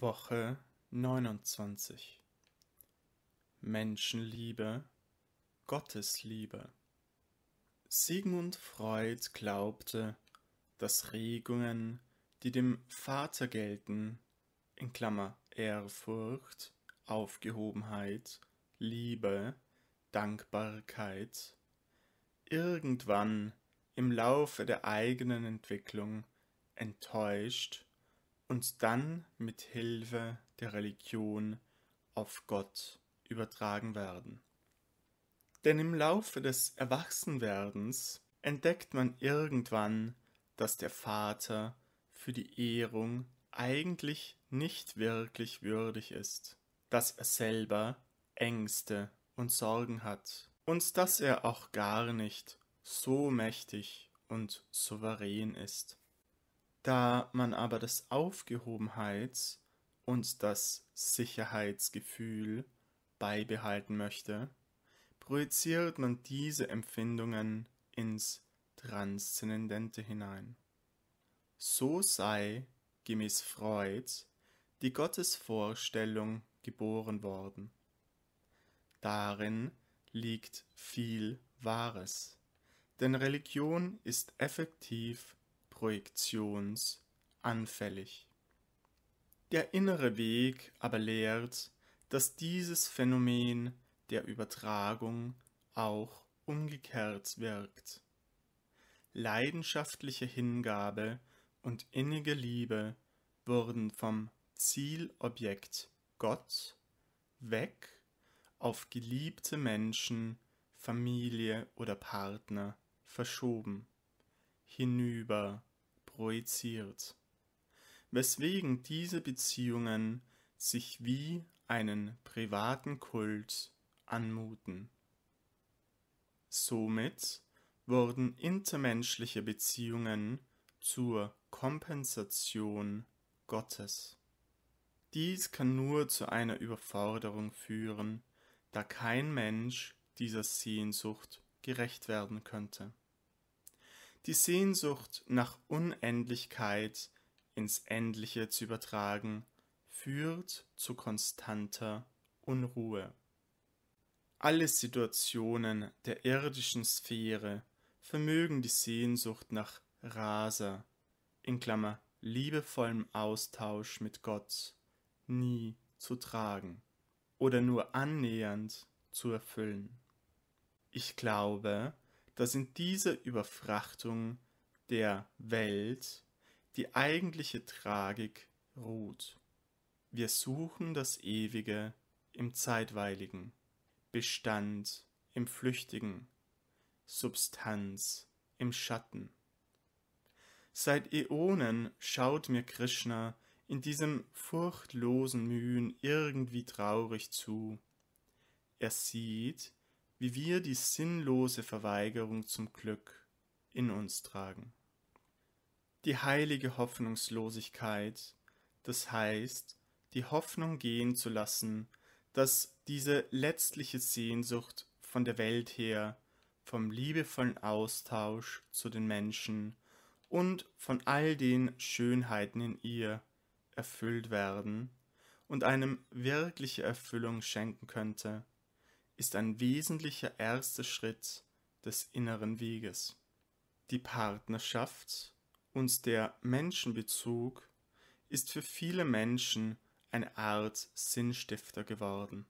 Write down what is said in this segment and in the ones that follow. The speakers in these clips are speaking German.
Woche 29 Menschenliebe, Gottesliebe. Sigmund Freud glaubte, dass Regungen, die dem Vater gelten, in Klammer Ehrfurcht, Aufgehobenheit, Liebe, Dankbarkeit, irgendwann im Laufe der eigenen Entwicklung enttäuscht und dann mit Hilfe der Religion auf Gott übertragen werden. Denn im Laufe des Erwachsenwerdens entdeckt man irgendwann, dass der Vater für die Ehrung eigentlich nicht wirklich würdig ist, dass er selber Ängste und Sorgen hat und dass er auch gar nicht so mächtig und souverän ist. Da man aber das Aufgehobenheits- und das Sicherheitsgefühl beibehalten möchte, projiziert man diese Empfindungen ins Transzendente hinein. So sei, gemäß Freud, die Gottesvorstellung geboren worden. Darin liegt viel Wahres, denn Religion ist effektiv projektionsanfällig. Der innere Weg aber lehrt, dass dieses Phänomen der Übertragung auch umgekehrt wirkt. Leidenschaftliche Hingabe und innige Liebe wurden vom Zielobjekt Gott weg auf geliebte Menschen, Familie oder Partner verschoben hinüber projiziert, weswegen diese Beziehungen sich wie einen privaten Kult anmuten. Somit wurden intermenschliche Beziehungen zur Kompensation Gottes. Dies kann nur zu einer Überforderung führen, da kein Mensch dieser Sehnsucht gerecht werden könnte die Sehnsucht nach Unendlichkeit ins Endliche zu übertragen, führt zu konstanter Unruhe. Alle Situationen der irdischen Sphäre vermögen die Sehnsucht nach Rasa, in Klammer liebevollem Austausch mit Gott, nie zu tragen oder nur annähernd zu erfüllen. Ich glaube, da sind diese Überfrachtung der Welt die eigentliche Tragik ruht. Wir suchen das Ewige im Zeitweiligen, Bestand im Flüchtigen, Substanz im Schatten. Seit Äonen schaut mir Krishna in diesem furchtlosen Mühen irgendwie traurig zu. Er sieht, wie wir die sinnlose Verweigerung zum Glück in uns tragen. Die heilige Hoffnungslosigkeit, das heißt, die Hoffnung gehen zu lassen, dass diese letztliche Sehnsucht von der Welt her, vom liebevollen Austausch zu den Menschen und von all den Schönheiten in ihr erfüllt werden und einem wirkliche Erfüllung schenken könnte ist ein wesentlicher erster Schritt des inneren Weges. Die Partnerschaft und der Menschenbezug ist für viele Menschen eine Art Sinnstifter geworden.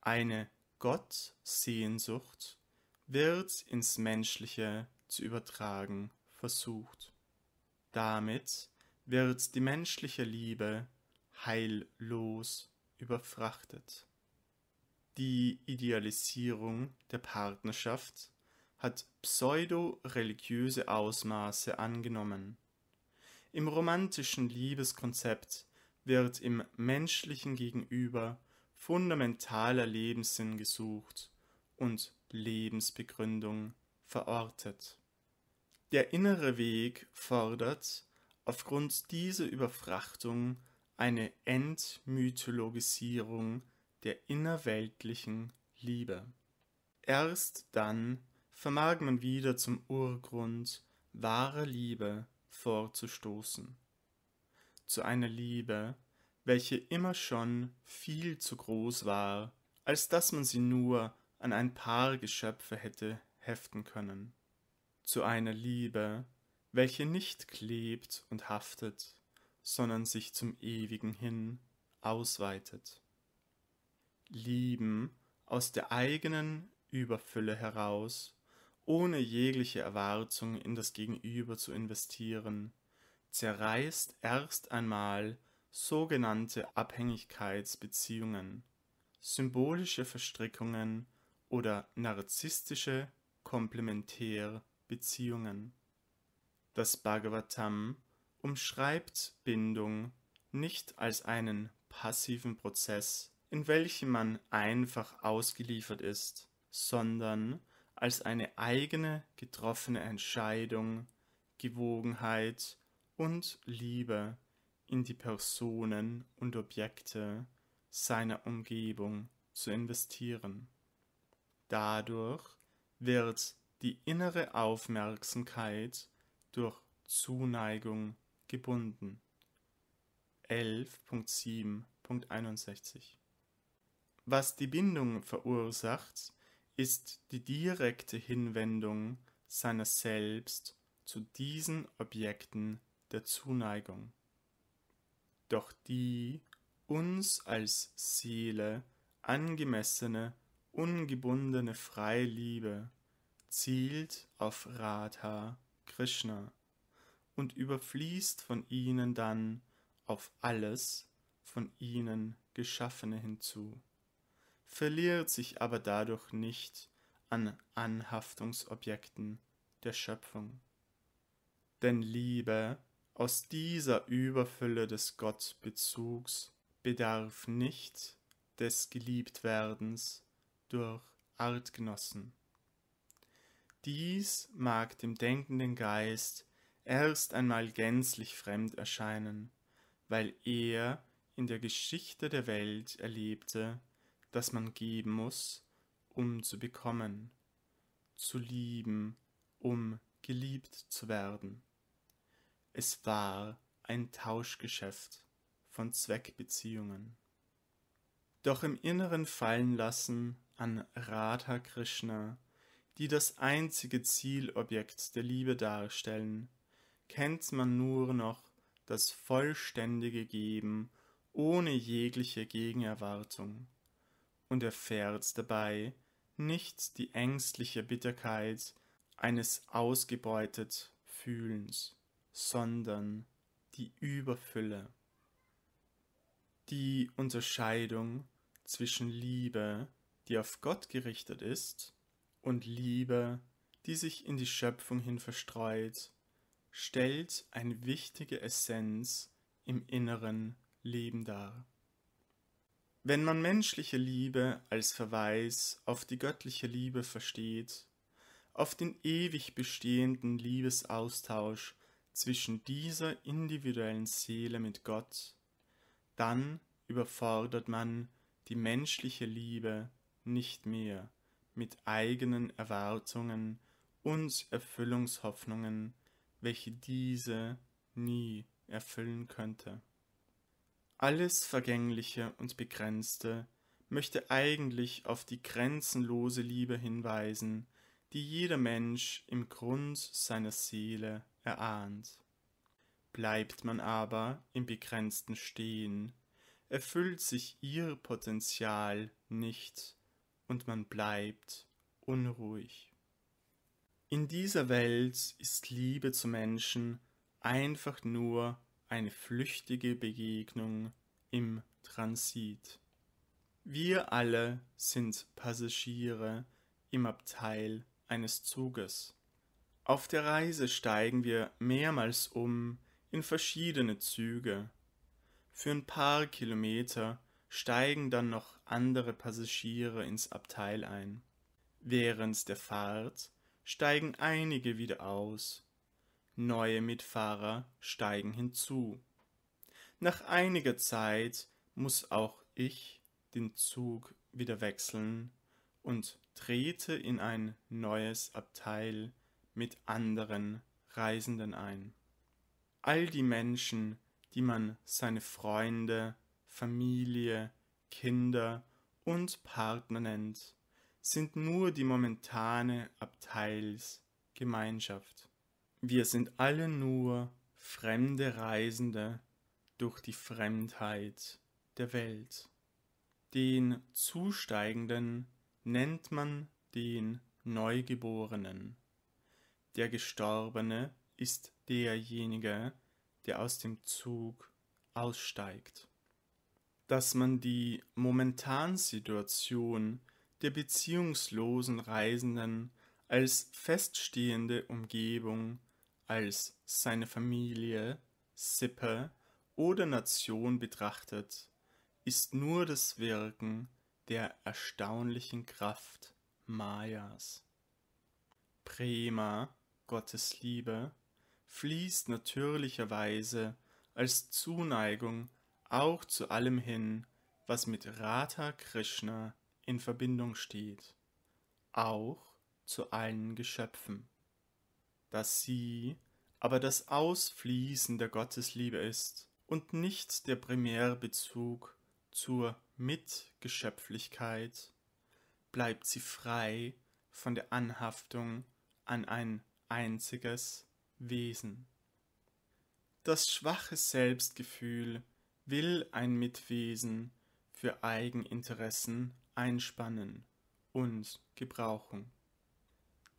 Eine Gottsehnsucht wird ins Menschliche zu übertragen versucht. Damit wird die menschliche Liebe heillos überfrachtet. Die Idealisierung der Partnerschaft hat pseudo-religiöse Ausmaße angenommen. Im romantischen Liebeskonzept wird im menschlichen Gegenüber fundamentaler Lebenssinn gesucht und Lebensbegründung verortet. Der innere Weg fordert aufgrund dieser Überfrachtung eine Entmythologisierung der innerweltlichen Liebe. Erst dann vermag man wieder zum Urgrund wahre Liebe vorzustoßen. Zu einer Liebe, welche immer schon viel zu groß war, als dass man sie nur an ein paar Geschöpfe hätte heften können. Zu einer Liebe, welche nicht klebt und haftet, sondern sich zum Ewigen hin ausweitet lieben aus der eigenen Überfülle heraus, ohne jegliche Erwartung in das Gegenüber zu investieren, zerreißt erst einmal sogenannte Abhängigkeitsbeziehungen, symbolische Verstrickungen oder narzisstische Komplementärbeziehungen. Das Bhagavatam umschreibt Bindung nicht als einen passiven Prozess, in welchem man einfach ausgeliefert ist, sondern als eine eigene getroffene Entscheidung, Gewogenheit und Liebe in die Personen und Objekte seiner Umgebung zu investieren. Dadurch wird die innere Aufmerksamkeit durch Zuneigung gebunden. 11.7.61 was die Bindung verursacht, ist die direkte Hinwendung seiner selbst zu diesen Objekten der Zuneigung. Doch die uns als Seele angemessene, ungebundene Freiliebe zielt auf Radha Krishna und überfließt von ihnen dann auf alles von ihnen Geschaffene hinzu verliert sich aber dadurch nicht an Anhaftungsobjekten der Schöpfung. Denn Liebe aus dieser Überfülle des Gottbezugs bedarf nicht des Geliebtwerdens durch Artgenossen. Dies mag dem denkenden Geist erst einmal gänzlich fremd erscheinen, weil er in der Geschichte der Welt erlebte, das man geben muss, um zu bekommen, zu lieben, um geliebt zu werden. Es war ein Tauschgeschäft von Zweckbeziehungen. Doch im Inneren fallen lassen an Radha Krishna, die das einzige Zielobjekt der Liebe darstellen, kennt man nur noch das vollständige Geben ohne jegliche Gegenerwartung und erfährt dabei nicht die ängstliche Bitterkeit eines ausgebeutet Fühlens, sondern die Überfülle. Die Unterscheidung zwischen Liebe, die auf Gott gerichtet ist, und Liebe, die sich in die Schöpfung hin verstreut, stellt eine wichtige Essenz im inneren Leben dar. Wenn man menschliche Liebe als Verweis auf die göttliche Liebe versteht, auf den ewig bestehenden Liebesaustausch zwischen dieser individuellen Seele mit Gott, dann überfordert man die menschliche Liebe nicht mehr mit eigenen Erwartungen und Erfüllungshoffnungen, welche diese nie erfüllen könnte. Alles Vergängliche und Begrenzte möchte eigentlich auf die grenzenlose Liebe hinweisen, die jeder Mensch im Grund seiner Seele erahnt. Bleibt man aber im Begrenzten stehen, erfüllt sich ihr Potenzial nicht und man bleibt unruhig. In dieser Welt ist Liebe zu Menschen einfach nur eine flüchtige Begegnung im Transit. Wir alle sind Passagiere im Abteil eines Zuges. Auf der Reise steigen wir mehrmals um in verschiedene Züge. Für ein paar Kilometer steigen dann noch andere Passagiere ins Abteil ein. Während der Fahrt steigen einige wieder aus neue Mitfahrer steigen hinzu. Nach einiger Zeit muss auch ich den Zug wieder wechseln und trete in ein neues Abteil mit anderen Reisenden ein. All die Menschen, die man seine Freunde, Familie, Kinder und Partner nennt, sind nur die momentane Abteilsgemeinschaft. Wir sind alle nur fremde Reisende durch die Fremdheit der Welt. Den Zusteigenden nennt man den Neugeborenen. Der Gestorbene ist derjenige, der aus dem Zug aussteigt. Dass man die Momentansituation der beziehungslosen Reisenden als feststehende Umgebung als seine Familie, Sippe oder Nation betrachtet, ist nur das Wirken der erstaunlichen Kraft Mayas. Prema, Gottes Liebe, fließt natürlicherweise als Zuneigung auch zu allem hin, was mit Radha Krishna in Verbindung steht, auch zu allen Geschöpfen dass sie aber das Ausfließen der Gottesliebe ist und nicht der primäre Bezug zur Mitgeschöpflichkeit, bleibt sie frei von der Anhaftung an ein einziges Wesen. Das schwache Selbstgefühl will ein Mitwesen für Eigeninteressen einspannen und gebrauchen.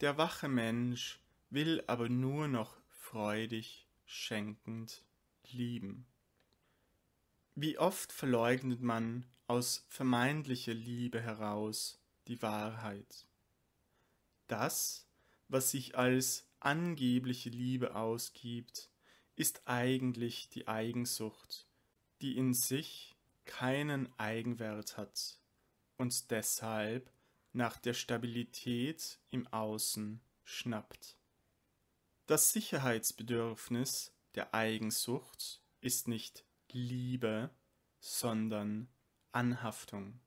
Der wache Mensch will aber nur noch freudig, schenkend lieben. Wie oft verleugnet man aus vermeintlicher Liebe heraus die Wahrheit. Das, was sich als angebliche Liebe ausgibt, ist eigentlich die Eigensucht, die in sich keinen Eigenwert hat und deshalb nach der Stabilität im Außen schnappt. Das Sicherheitsbedürfnis der Eigensucht ist nicht Liebe, sondern Anhaftung.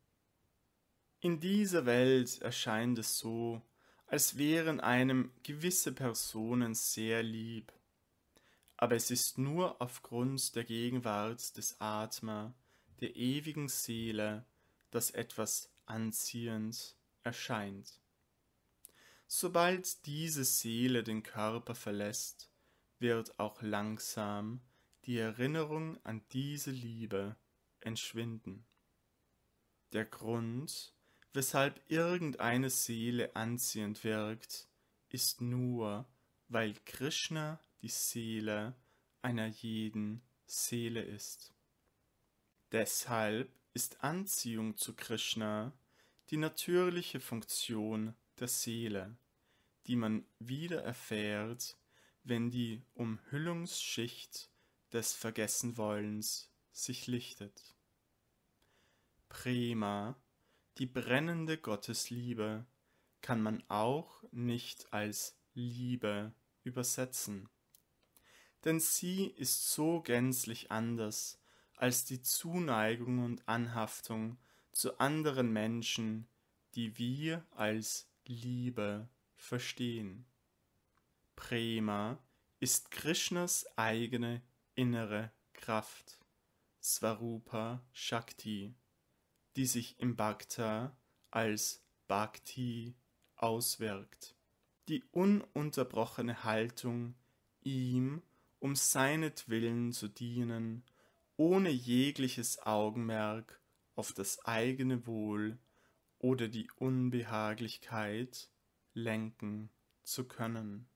In dieser Welt erscheint es so, als wären einem gewisse Personen sehr lieb, aber es ist nur aufgrund der Gegenwart des Atma, der ewigen Seele, dass etwas anziehend erscheint. Sobald diese Seele den Körper verlässt, wird auch langsam die Erinnerung an diese Liebe entschwinden. Der Grund, weshalb irgendeine Seele anziehend wirkt, ist nur, weil Krishna die Seele einer jeden Seele ist. Deshalb ist Anziehung zu Krishna die natürliche Funktion der Seele, die man wieder erfährt, wenn die Umhüllungsschicht des Vergessenwollens sich lichtet. Prima, die brennende Gottesliebe, kann man auch nicht als Liebe übersetzen. Denn sie ist so gänzlich anders als die Zuneigung und Anhaftung zu anderen Menschen, die wir als Liebe verstehen. Prema ist Krishnas eigene innere Kraft, Svarupa Shakti, die sich im Bhakta als Bhakti auswirkt. Die ununterbrochene Haltung, ihm um seinetwillen zu dienen, ohne jegliches Augenmerk auf das eigene Wohl oder die Unbehaglichkeit lenken zu können.